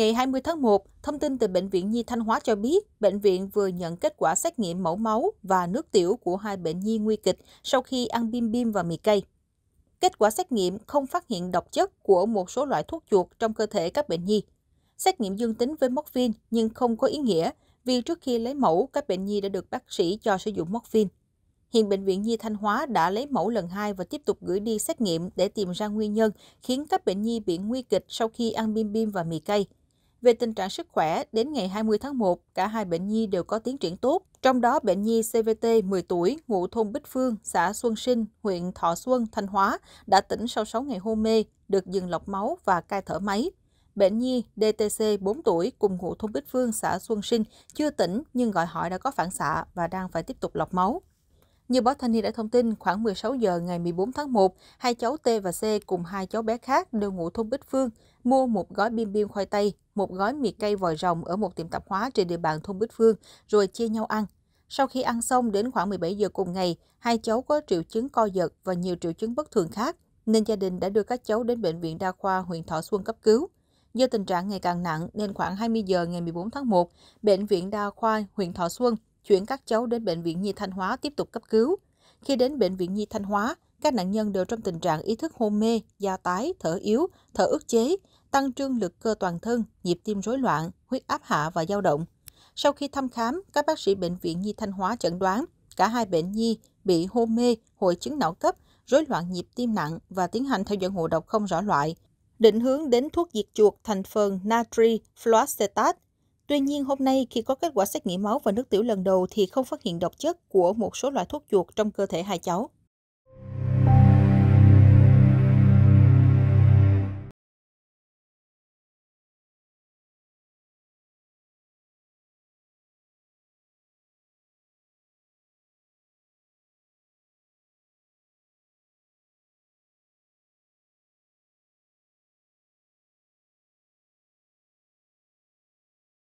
Ngày 20 tháng 1, thông tin từ Bệnh viện Nhi Thanh Hóa cho biết, bệnh viện vừa nhận kết quả xét nghiệm mẫu máu và nước tiểu của hai bệnh nhi nguy kịch sau khi ăn bim bim và mì cây. Kết quả xét nghiệm không phát hiện độc chất của một số loại thuốc chuột trong cơ thể các bệnh nhi. Xét nghiệm dương tính với morphine nhưng không có ý nghĩa vì trước khi lấy mẫu, các bệnh nhi đã được bác sĩ cho sử dụng morphine. Hiện Bệnh viện Nhi Thanh Hóa đã lấy mẫu lần 2 và tiếp tục gửi đi xét nghiệm để tìm ra nguyên nhân khiến các bệnh nhi bị nguy kịch sau khi ăn bim bim và mì cây. Về tình trạng sức khỏe, đến ngày 20 tháng 1, cả hai bệnh nhi đều có tiến triển tốt. Trong đó, bệnh nhi CVT 10 tuổi, ngụ thôn Bích Phương, xã Xuân Sinh, huyện Thọ Xuân, Thanh Hóa, đã tỉnh sau 6 ngày hôn mê, được dừng lọc máu và cai thở máy. Bệnh nhi DTC 4 tuổi cùng ngụ thôn Bích Phương, xã Xuân Sinh chưa tỉnh nhưng gọi hỏi đã có phản xạ và đang phải tiếp tục lọc máu. Như báo Thanh Niên đã thông tin, khoảng 16 giờ ngày 14 tháng 1, hai cháu T và C cùng hai cháu bé khác đều ngụ thôn Bích Phương, mua một gói bim bim khoai tây, một gói mì cây vòi rồng ở một tiệm tạp hóa trên địa bàn thôn Bích Phương, rồi chia nhau ăn. Sau khi ăn xong, đến khoảng 17 giờ cùng ngày, hai cháu có triệu chứng co giật và nhiều triệu chứng bất thường khác, nên gia đình đã đưa các cháu đến Bệnh viện Đa khoa huyện Thọ Xuân cấp cứu. Do tình trạng ngày càng nặng nên khoảng 20 giờ ngày 14 tháng 1, Bệnh viện Đa khoa huyện Thọ Xuân chuyển các cháu đến Bệnh viện Nhi Thanh Hóa tiếp tục cấp cứu. Khi đến Bệnh viện Nhi Thanh Hóa, các nạn nhân đều trong tình trạng ý thức hôn mê, da tái, thở yếu, thở ức chế, tăng trương lực cơ toàn thân, nhịp tim rối loạn, huyết áp hạ và dao động. Sau khi thăm khám, các bác sĩ Bệnh viện Nhi Thanh Hóa chẩn đoán cả hai bệnh nhi bị hôn mê, hội chứng não cấp, rối loạn nhịp tim nặng và tiến hành theo dõi ngộ độc không rõ loại, định hướng đến thuốc diệt chuột thành phần natri fluoxetat Tuy nhiên, hôm nay khi có kết quả xét nghiệm máu và nước tiểu lần đầu thì không phát hiện độc chất của một số loại thuốc chuột trong cơ thể hai cháu.